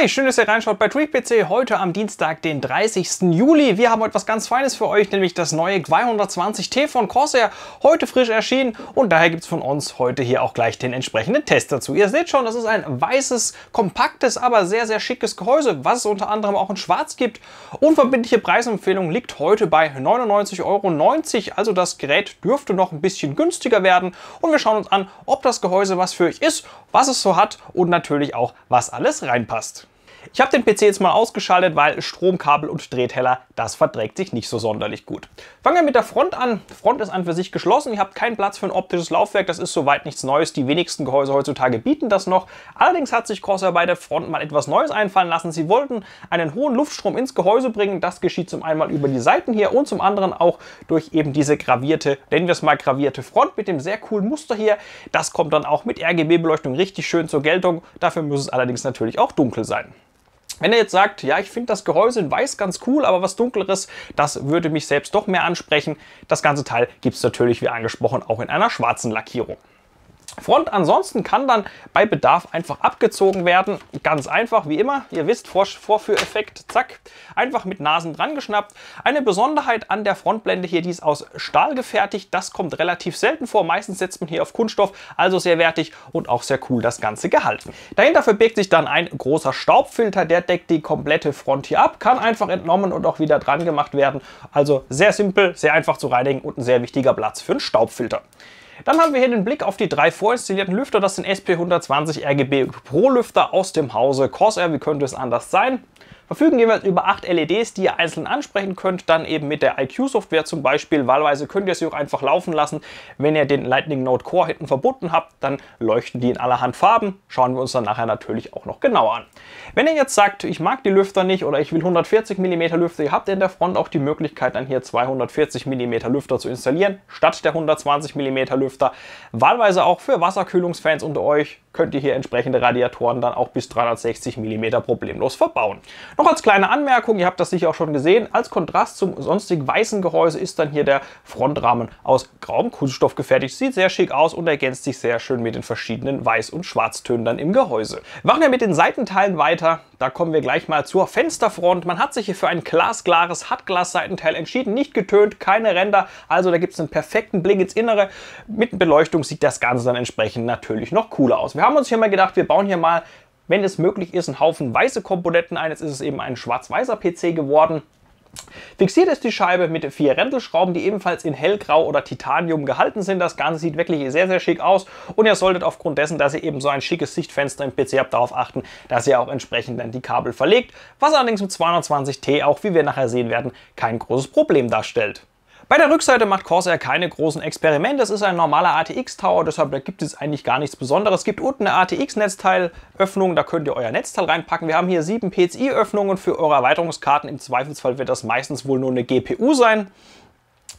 Hi, schön, dass ihr reinschaut bei Tweak PC. Heute am Dienstag, den 30. Juli. Wir haben etwas ganz Feines für euch, nämlich das neue 220T von Corsair. Heute frisch erschienen und daher gibt es von uns heute hier auch gleich den entsprechenden Test dazu. Ihr seht schon, das ist ein weißes, kompaktes, aber sehr, sehr schickes Gehäuse, was es unter anderem auch in schwarz gibt. Unverbindliche Preisempfehlung liegt heute bei 99,90 Euro. Also das Gerät dürfte noch ein bisschen günstiger werden. Und wir schauen uns an, ob das Gehäuse was für euch ist, was es so hat und natürlich auch, was alles reinpasst. Ich habe den PC jetzt mal ausgeschaltet, weil Stromkabel und Drehteller, das verträgt sich nicht so sonderlich gut. Fangen wir mit der Front an. Die Front ist an für sich geschlossen. Ihr habt keinen Platz für ein optisches Laufwerk. Das ist soweit nichts Neues. Die wenigsten Gehäuse heutzutage bieten das noch. Allerdings hat sich Corsair bei der Front mal etwas Neues einfallen lassen. Sie wollten einen hohen Luftstrom ins Gehäuse bringen. Das geschieht zum einen über die Seiten hier und zum anderen auch durch eben diese gravierte, nennen wir es mal gravierte Front mit dem sehr coolen Muster hier. Das kommt dann auch mit RGB-Beleuchtung richtig schön zur Geltung. Dafür muss es allerdings natürlich auch dunkel sein. Wenn ihr jetzt sagt, ja, ich finde das Gehäuse in weiß ganz cool, aber was dunkleres, das würde mich selbst doch mehr ansprechen. Das ganze Teil gibt es natürlich, wie angesprochen, auch in einer schwarzen Lackierung. Front ansonsten kann dann bei Bedarf einfach abgezogen werden. Ganz einfach, wie immer. Ihr wisst, Vor Vorführeffekt, zack. Einfach mit Nasen dran geschnappt. Eine Besonderheit an der Frontblende hier, die ist aus Stahl gefertigt. Das kommt relativ selten vor. Meistens setzt man hier auf Kunststoff, also sehr wertig und auch sehr cool das Ganze gehalten. Dahinter verbirgt sich dann ein großer Staubfilter. Der deckt die komplette Front hier ab, kann einfach entnommen und auch wieder dran gemacht werden. Also sehr simpel, sehr einfach zu reinigen und ein sehr wichtiger Platz für einen Staubfilter. Dann haben wir hier den Blick auf die drei vorinstallierten Lüfter. Das sind SP120 RGB Pro Lüfter aus dem Hause Corsair. Wie könnte es anders sein? verfügen jeweils über 8 LEDs, die ihr einzeln ansprechen könnt, dann eben mit der IQ-Software zum Beispiel. Wahlweise könnt ihr sie auch einfach laufen lassen. Wenn ihr den Lightning Note Core hinten verbunden habt, dann leuchten die in allerhand Farben. Schauen wir uns dann nachher natürlich auch noch genauer an. Wenn ihr jetzt sagt, ich mag die Lüfter nicht oder ich will 140 mm Lüfter, ihr habt in der Front auch die Möglichkeit, dann hier 240 mm Lüfter zu installieren, statt der 120 mm Lüfter. Wahlweise auch für Wasserkühlungsfans unter euch könnt ihr hier entsprechende Radiatoren dann auch bis 360 mm problemlos verbauen. Noch als kleine Anmerkung, ihr habt das sicher auch schon gesehen, als Kontrast zum sonstigen weißen Gehäuse ist dann hier der Frontrahmen aus grauem Kunststoff gefertigt. Sieht sehr schick aus und ergänzt sich sehr schön mit den verschiedenen Weiß- und Schwarztönen dann im Gehäuse. Machen wir mit den Seitenteilen weiter. Da kommen wir gleich mal zur Fensterfront. Man hat sich hier für ein glasklares Hartglas-Seitenteil entschieden. Nicht getönt, keine Ränder. Also da gibt es einen perfekten Blick ins Innere. Mit Beleuchtung sieht das Ganze dann entsprechend natürlich noch cooler aus. Wir haben uns hier mal gedacht, wir bauen hier mal wenn es möglich ist, einen Haufen weiße Komponenten ein. Jetzt ist es eben ein schwarz-weißer PC geworden. Fixiert ist die Scheibe mit vier Rändelschrauben, die ebenfalls in hellgrau oder Titanium gehalten sind. Das Ganze sieht wirklich sehr, sehr schick aus und ihr solltet aufgrund dessen, dass ihr eben so ein schickes Sichtfenster im PC habt, darauf achten, dass ihr auch entsprechend dann die Kabel verlegt, was allerdings mit 220T auch, wie wir nachher sehen werden, kein großes Problem darstellt. Bei der Rückseite macht Corsair keine großen Experimente. Es ist ein normaler ATX-Tower, deshalb gibt es eigentlich gar nichts Besonderes. Es gibt unten eine ATX-Netzteilöffnung, da könnt ihr euer Netzteil reinpacken. Wir haben hier sieben PCI-Öffnungen für eure Erweiterungskarten. Im Zweifelsfall wird das meistens wohl nur eine GPU sein.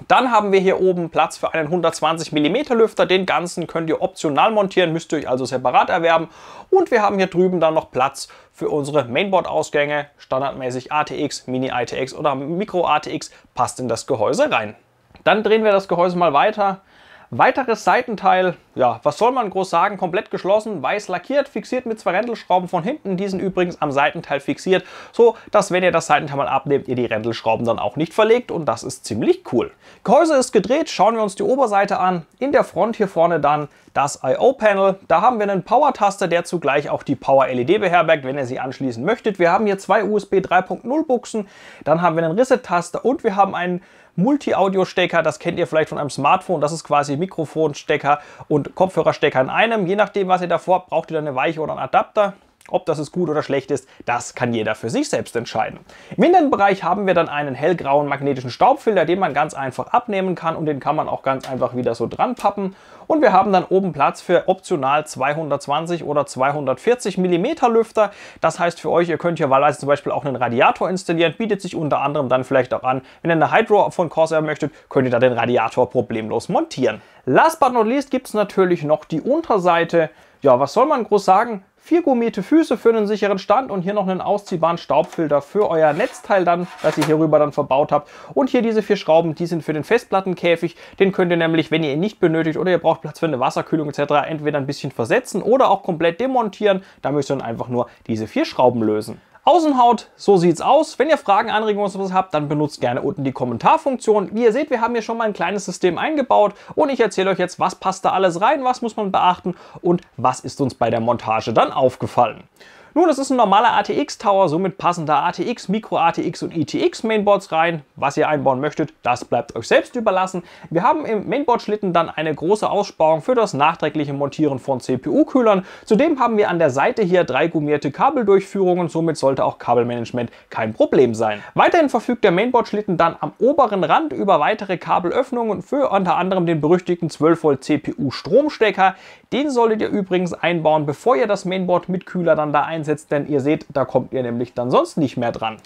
Dann haben wir hier oben Platz für einen 120 mm Lüfter. Den ganzen könnt ihr optional montieren, müsst ihr euch also separat erwerben. Und wir haben hier drüben dann noch Platz für unsere Mainboard-Ausgänge. Standardmäßig ATX, mini itx oder Micro-ATX passt in das Gehäuse rein. Dann drehen wir das Gehäuse mal weiter. Weiteres Seitenteil, ja, was soll man groß sagen, komplett geschlossen, weiß lackiert, fixiert mit zwei Rändelschrauben von hinten, diesen übrigens am Seitenteil fixiert, so dass wenn ihr das Seitenteil mal abnehmt, ihr die Rändelschrauben dann auch nicht verlegt und das ist ziemlich cool. Gehäuse ist gedreht, schauen wir uns die Oberseite an, in der Front hier vorne dann das I.O.-Panel, da haben wir einen Power-Taster, der zugleich auch die Power-LED beherbergt, wenn ihr sie anschließen möchtet. Wir haben hier zwei USB 3.0 Buchsen, dann haben wir einen Reset-Taster und wir haben einen Multi-Audio-Stecker. Das kennt ihr vielleicht von einem Smartphone. Das ist quasi Mikrofonstecker und Kopfhörerstecker in einem. Je nachdem, was ihr davor habt, braucht ihr dann eine Weiche oder einen Adapter. Ob das es gut oder schlecht ist, das kann jeder für sich selbst entscheiden. Im hinteren Bereich haben wir dann einen hellgrauen magnetischen Staubfilter, den man ganz einfach abnehmen kann und den kann man auch ganz einfach wieder so dran pappen. Und wir haben dann oben Platz für optional 220 oder 240 mm Lüfter. Das heißt für euch, ihr könnt hier wahlweise zum Beispiel auch einen Radiator installieren, bietet sich unter anderem dann vielleicht auch an, wenn ihr eine Hydro von Corsair möchtet, könnt ihr da den Radiator problemlos montieren. Last but not least gibt es natürlich noch die Unterseite. Ja, was soll man groß sagen? Vier gummierte Füße für einen sicheren Stand und hier noch einen ausziehbaren Staubfilter für euer Netzteil dann, das ihr hierüber dann verbaut habt. Und hier diese vier Schrauben, die sind für den Festplattenkäfig. Den könnt ihr nämlich, wenn ihr ihn nicht benötigt oder ihr braucht Platz für eine Wasserkühlung etc., entweder ein bisschen versetzen oder auch komplett demontieren. Da müsst ihr dann einfach nur diese vier Schrauben lösen. Außenhaut, so sieht's aus. Wenn ihr Fragen, Anregungen oder sowas habt, dann benutzt gerne unten die Kommentarfunktion. Wie ihr seht, wir haben hier schon mal ein kleines System eingebaut und ich erzähle euch jetzt, was passt da alles rein, was muss man beachten und was ist uns bei der Montage dann aufgefallen. Nun, es ist ein normaler ATX-Tower, somit passen da ATX, Micro-ATX und ITX-Mainboards rein. Was ihr einbauen möchtet, das bleibt euch selbst überlassen. Wir haben im Mainboard-Schlitten dann eine große Aussparung für das nachträgliche Montieren von CPU-Kühlern. Zudem haben wir an der Seite hier drei gummierte Kabeldurchführungen, somit sollte auch Kabelmanagement kein Problem sein. Weiterhin verfügt der Mainboard-Schlitten dann am oberen Rand über weitere Kabelöffnungen für unter anderem den berüchtigten 12 Volt CPU-Stromstecker. Den solltet ihr übrigens einbauen, bevor ihr das Mainboard mit Kühler dann da einsetzt einsetzt, denn ihr seht, da kommt ihr nämlich dann sonst nicht mehr dran.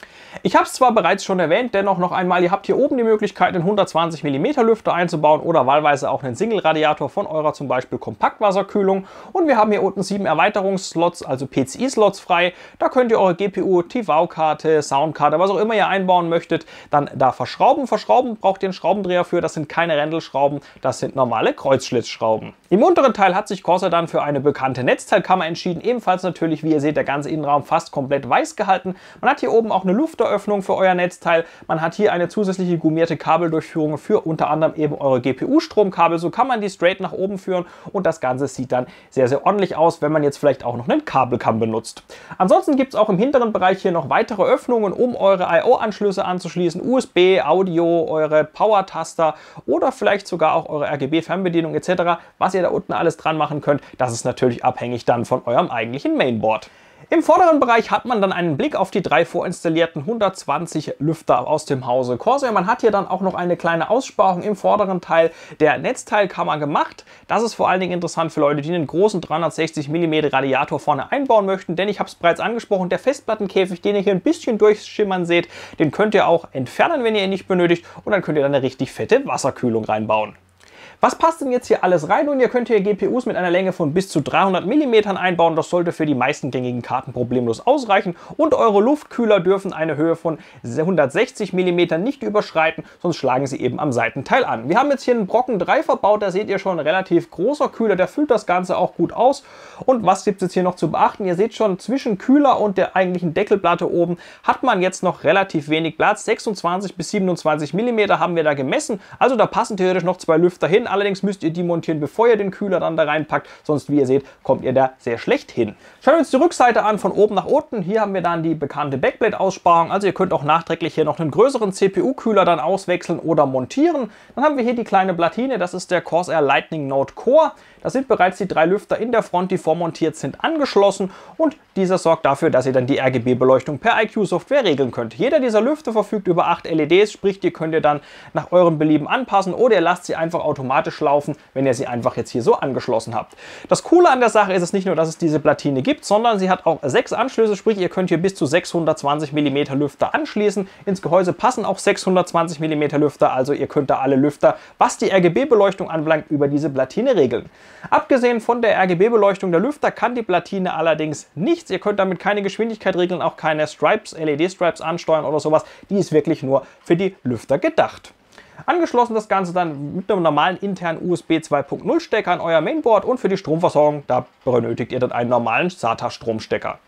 Ich habe es zwar bereits schon erwähnt, dennoch noch einmal, ihr habt hier oben die Möglichkeit, einen 120 mm Lüfter einzubauen oder wahlweise auch einen Single-Radiator von eurer zum Beispiel Kompaktwasserkühlung und wir haben hier unten sieben Erweiterungsslots, also PCI-Slots frei. Da könnt ihr eure GPU, TV-Karte, Soundkarte, was auch immer ihr einbauen möchtet, dann da verschrauben. Verschrauben braucht ihr einen Schraubendreher für, das sind keine Rändelschrauben, das sind normale Kreuzschlitzschrauben. Im unteren Teil hat sich Corsair dann für eine bekannte Netzteilkammer entschieden, ebenfalls natürlich, wie ihr seht, der der ganze Innenraum fast komplett weiß gehalten. Man hat hier oben auch eine Lufteröffnung für euer Netzteil. Man hat hier eine zusätzliche gummierte Kabeldurchführung für unter anderem eben eure GPU-Stromkabel. So kann man die straight nach oben führen und das Ganze sieht dann sehr, sehr ordentlich aus, wenn man jetzt vielleicht auch noch einen Kabelkamm benutzt. Ansonsten gibt es auch im hinteren Bereich hier noch weitere Öffnungen, um eure I.O.-Anschlüsse anzuschließen, USB, Audio, eure Power-Taster oder vielleicht sogar auch eure RGB-Fernbedienung etc. Was ihr da unten alles dran machen könnt, das ist natürlich abhängig dann von eurem eigentlichen Mainboard. Im vorderen Bereich hat man dann einen Blick auf die drei vorinstallierten 120 Lüfter aus dem Hause Corsair. Man hat hier dann auch noch eine kleine Aussparung im vorderen Teil der Netzteilkammer gemacht. Das ist vor allen Dingen interessant für Leute, die einen großen 360 mm Radiator vorne einbauen möchten, denn ich habe es bereits angesprochen, der Festplattenkäfig, den ihr hier ein bisschen durchschimmern seht, den könnt ihr auch entfernen, wenn ihr ihn nicht benötigt und dann könnt ihr dann eine richtig fette Wasserkühlung reinbauen. Was passt denn jetzt hier alles rein? Nun, ihr könnt hier GPUs mit einer Länge von bis zu 300 mm einbauen. Das sollte für die meisten gängigen Karten problemlos ausreichen. Und eure Luftkühler dürfen eine Höhe von 160 mm nicht überschreiten, sonst schlagen sie eben am Seitenteil an. Wir haben jetzt hier einen Brocken 3 verbaut. Da seht ihr schon, relativ großer Kühler. Der füllt das Ganze auch gut aus. Und was gibt es jetzt hier noch zu beachten? Ihr seht schon, zwischen Kühler und der eigentlichen Deckelplatte oben hat man jetzt noch relativ wenig Platz. 26 bis 27 mm haben wir da gemessen. Also da passen theoretisch noch zwei Lüfter hin Allerdings müsst ihr die montieren, bevor ihr den Kühler dann da reinpackt. Sonst, wie ihr seht, kommt ihr da sehr schlecht hin. Schauen wir uns die Rückseite an, von oben nach unten. Hier haben wir dann die bekannte backblade aussparung Also ihr könnt auch nachträglich hier noch einen größeren CPU-Kühler dann auswechseln oder montieren. Dann haben wir hier die kleine Platine. Das ist der Corsair Lightning Note Core. Da sind bereits die drei Lüfter in der Front, die vormontiert sind, angeschlossen und dieser sorgt dafür, dass ihr dann die RGB-Beleuchtung per IQ-Software regeln könnt. Jeder dieser Lüfter verfügt über acht LEDs, sprich die könnt ihr dann nach eurem Belieben anpassen oder ihr lasst sie einfach automatisch laufen, wenn ihr sie einfach jetzt hier so angeschlossen habt. Das Coole an der Sache ist es nicht nur, dass es diese Platine gibt, sondern sie hat auch sechs Anschlüsse, sprich ihr könnt hier bis zu 620 mm Lüfter anschließen. Ins Gehäuse passen auch 620 mm Lüfter, also ihr könnt da alle Lüfter, was die RGB-Beleuchtung anbelangt, über diese Platine regeln. Abgesehen von der RGB-Beleuchtung der Lüfter kann die Platine allerdings nichts. Ihr könnt damit keine Geschwindigkeit regeln, auch keine Stripes, LED-Stripes ansteuern oder sowas. Die ist wirklich nur für die Lüfter gedacht. Angeschlossen das Ganze dann mit einem normalen internen USB 2.0 Stecker an euer Mainboard und für die Stromversorgung, da benötigt ihr dann einen normalen SATA-Stromstecker.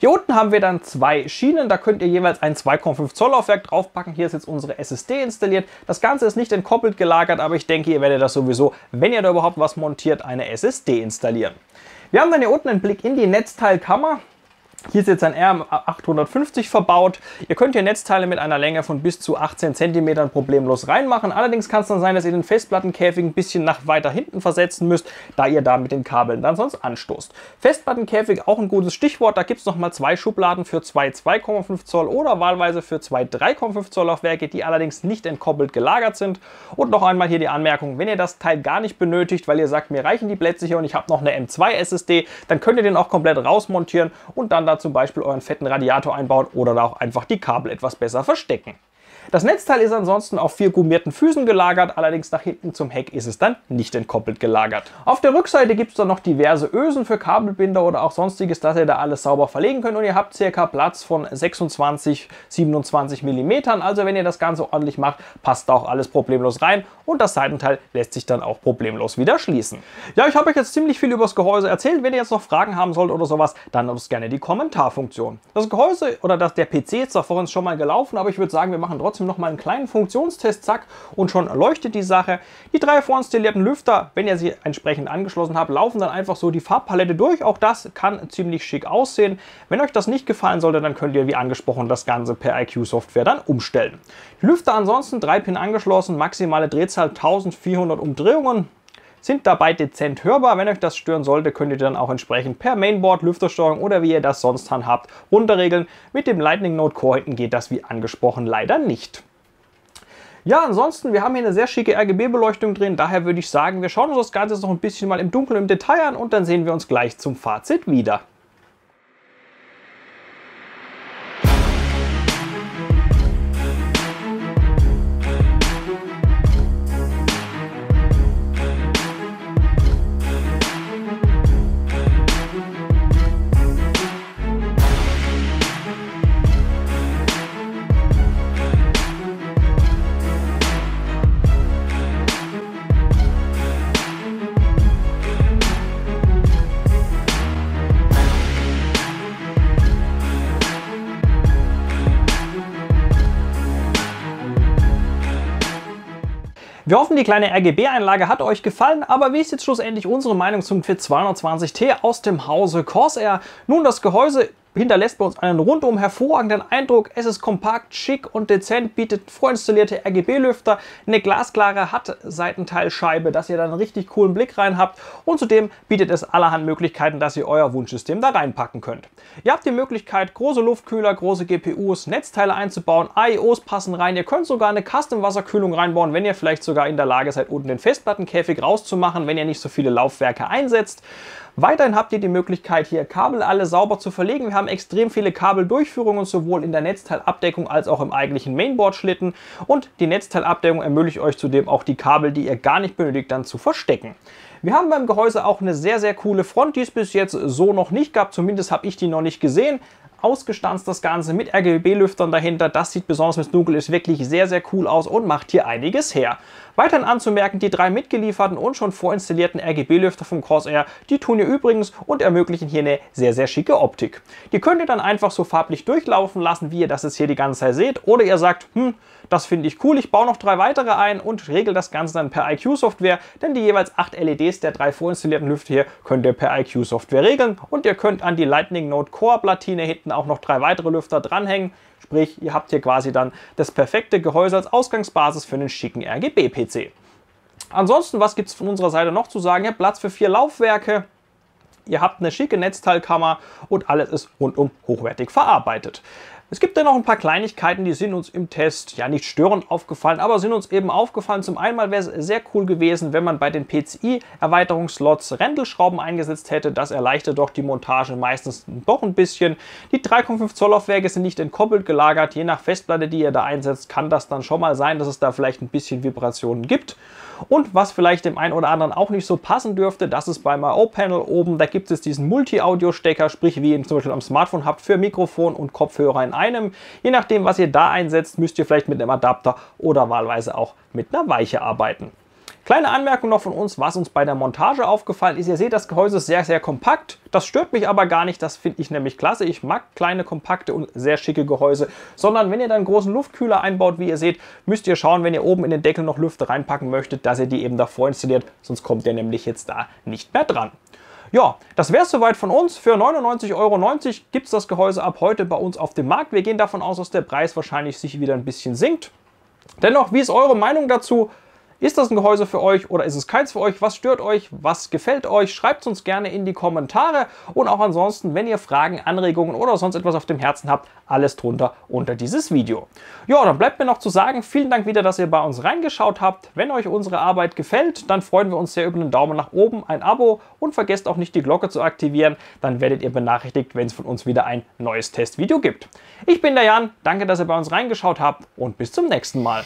Hier unten haben wir dann zwei Schienen, da könnt ihr jeweils ein 2,5 Zoll Laufwerk draufpacken. Hier ist jetzt unsere SSD installiert. Das Ganze ist nicht entkoppelt gelagert, aber ich denke, ihr werdet das sowieso, wenn ihr da überhaupt was montiert, eine SSD installieren. Wir haben dann hier unten einen Blick in die Netzteilkammer. Hier ist jetzt ein RM850 verbaut. Ihr könnt hier Netzteile mit einer Länge von bis zu 18 cm problemlos reinmachen. Allerdings kann es dann sein, dass ihr den Festplattenkäfig ein bisschen nach weiter hinten versetzen müsst, da ihr da mit den Kabeln dann sonst anstoßt. Festplattenkäfig auch ein gutes Stichwort. Da gibt es nochmal zwei Schubladen für zwei 2,5 Zoll oder wahlweise für zwei 3,5 Zoll Laufwerke, die allerdings nicht entkoppelt gelagert sind. Und noch einmal hier die Anmerkung, wenn ihr das Teil gar nicht benötigt, weil ihr sagt, mir reichen die Plätze hier und ich habe noch eine M2 SSD, dann könnt ihr den auch komplett rausmontieren und dann da zum Beispiel euren fetten Radiator einbauen oder da auch einfach die Kabel etwas besser verstecken. Das Netzteil ist ansonsten auf vier gummierten Füßen gelagert, allerdings nach hinten zum Heck ist es dann nicht entkoppelt gelagert. Auf der Rückseite gibt es dann noch diverse Ösen für Kabelbinder oder auch sonstiges, dass ihr da alles sauber verlegen könnt und ihr habt circa Platz von 26, 27 mm, also wenn ihr das Ganze ordentlich macht, passt da auch alles problemlos rein und das Seitenteil lässt sich dann auch problemlos wieder schließen. Ja, ich habe euch jetzt ziemlich viel über das Gehäuse erzählt, wenn ihr jetzt noch Fragen haben sollt oder sowas, dann nutzt gerne die Kommentarfunktion. Das Gehäuse oder das, der PC ist zwar vorhin schon mal gelaufen, aber ich würde sagen, wir machen trotzdem trotzdem nochmal einen kleinen Funktionstest, zack, und schon leuchtet die Sache. Die drei vorinstallierten Lüfter, wenn ihr sie entsprechend angeschlossen habt, laufen dann einfach so die Farbpalette durch. Auch das kann ziemlich schick aussehen. Wenn euch das nicht gefallen sollte, dann könnt ihr, wie angesprochen, das Ganze per IQ-Software dann umstellen. Die Lüfter ansonsten, 3-Pin angeschlossen, maximale Drehzahl 1400 Umdrehungen sind dabei dezent hörbar. Wenn euch das stören sollte, könnt ihr dann auch entsprechend per Mainboard, Lüftersteuerung oder wie ihr das sonst handhabt, runterregeln. Mit dem Lightning Note Core hinten geht das wie angesprochen leider nicht. Ja, ansonsten, wir haben hier eine sehr schicke RGB-Beleuchtung drin, daher würde ich sagen, wir schauen uns das Ganze noch ein bisschen mal im Dunkeln im Detail an und dann sehen wir uns gleich zum Fazit wieder. Wir hoffen, die kleine RGB-Einlage hat euch gefallen, aber wie ist jetzt schlussendlich unsere Meinung zum Fit 220T aus dem Hause Corsair? Nun, das Gehäuse hinterlässt bei uns einen rundum hervorragenden Eindruck. Es ist kompakt, schick und dezent, bietet vorinstallierte RGB-Lüfter, eine glasklare Hat-Seitenteilscheibe, dass ihr da einen richtig coolen Blick rein habt und zudem bietet es allerhand Möglichkeiten, dass ihr euer Wunschsystem da reinpacken könnt. Ihr habt die Möglichkeit, große Luftkühler, große GPUs, Netzteile einzubauen, AIOs e passen rein, ihr könnt sogar eine Custom-Wasserkühlung reinbauen, wenn ihr vielleicht sogar in der Lage seid, unten den Festplattenkäfig rauszumachen, wenn ihr nicht so viele Laufwerke einsetzt. Weiterhin habt ihr die Möglichkeit, hier Kabel alle sauber zu verlegen. Wir haben extrem viele Kabeldurchführungen, sowohl in der Netzteilabdeckung als auch im eigentlichen Mainboard-Schlitten. Und die Netzteilabdeckung ermöglicht euch zudem auch die Kabel, die ihr gar nicht benötigt, dann zu verstecken. Wir haben beim Gehäuse auch eine sehr, sehr coole Front, die es bis jetzt so noch nicht gab. Zumindest habe ich die noch nicht gesehen ausgestanzt das Ganze mit RGB-Lüftern dahinter. Das sieht besonders, wenn es dunkel ist, wirklich sehr, sehr cool aus und macht hier einiges her. Weiterhin anzumerken, die drei mitgelieferten und schon vorinstallierten RGB-Lüfter vom Corsair, die tun ihr übrigens und ermöglichen hier eine sehr, sehr schicke Optik. Die könnt ihr dann einfach so farblich durchlaufen lassen, wie ihr das jetzt hier die ganze Zeit seht. Oder ihr sagt, hm, das finde ich cool, ich baue noch drei weitere ein und regel das Ganze dann per IQ-Software, denn die jeweils acht LEDs der drei vorinstallierten Lüfter hier könnt ihr per IQ-Software regeln und ihr könnt an die Lightning Note Core Platine hinten auch noch drei weitere Lüfter dranhängen. Sprich, ihr habt hier quasi dann das perfekte Gehäuse als Ausgangsbasis für einen schicken RGB-PC. Ansonsten, was gibt es von unserer Seite noch zu sagen? Ihr habt Platz für vier Laufwerke, ihr habt eine schicke Netzteilkammer und alles ist rundum hochwertig verarbeitet. Es gibt dennoch ein paar Kleinigkeiten, die sind uns im Test ja nicht störend aufgefallen, aber sind uns eben aufgefallen. Zum einen wäre es sehr cool gewesen, wenn man bei den PCI-Erweiterungsslots Rändelschrauben eingesetzt hätte. Das erleichtert doch die Montage meistens doch ein bisschen. Die 3,5 Zoll Laufwerke sind nicht entkoppelt gelagert. Je nach Festplatte, die ihr da einsetzt, kann das dann schon mal sein, dass es da vielleicht ein bisschen Vibrationen gibt. Und was vielleicht dem einen oder anderen auch nicht so passen dürfte, das ist beim IO-Panel oben. Da gibt es diesen Multi-Audio-Stecker, sprich wie ihr ihn zum Beispiel am Smartphone habt, für Mikrofon und Kopfhörer in einem. Je nachdem, was ihr da einsetzt, müsst ihr vielleicht mit einem Adapter oder wahlweise auch mit einer Weiche arbeiten. Kleine Anmerkung noch von uns, was uns bei der Montage aufgefallen ist. Ihr seht, das Gehäuse ist sehr, sehr kompakt. Das stört mich aber gar nicht, das finde ich nämlich klasse. Ich mag kleine, kompakte und sehr schicke Gehäuse. Sondern wenn ihr dann großen Luftkühler einbaut, wie ihr seht, müsst ihr schauen, wenn ihr oben in den Deckel noch Lüfte reinpacken möchtet, dass ihr die eben davor installiert. Sonst kommt ihr nämlich jetzt da nicht mehr dran. Ja, das wäre es soweit von uns. Für 99,90 Euro gibt es das Gehäuse ab heute bei uns auf dem Markt. Wir gehen davon aus, dass der Preis wahrscheinlich sich wieder ein bisschen sinkt. Dennoch, wie ist eure Meinung dazu? Ist das ein Gehäuse für euch oder ist es keins für euch? Was stört euch? Was gefällt euch? Schreibt es uns gerne in die Kommentare und auch ansonsten, wenn ihr Fragen, Anregungen oder sonst etwas auf dem Herzen habt, alles drunter unter dieses Video. Ja, dann bleibt mir noch zu sagen, vielen Dank wieder, dass ihr bei uns reingeschaut habt. Wenn euch unsere Arbeit gefällt, dann freuen wir uns sehr über einen Daumen nach oben, ein Abo und vergesst auch nicht die Glocke zu aktivieren, dann werdet ihr benachrichtigt, wenn es von uns wieder ein neues Testvideo gibt. Ich bin der Jan, danke, dass ihr bei uns reingeschaut habt und bis zum nächsten Mal.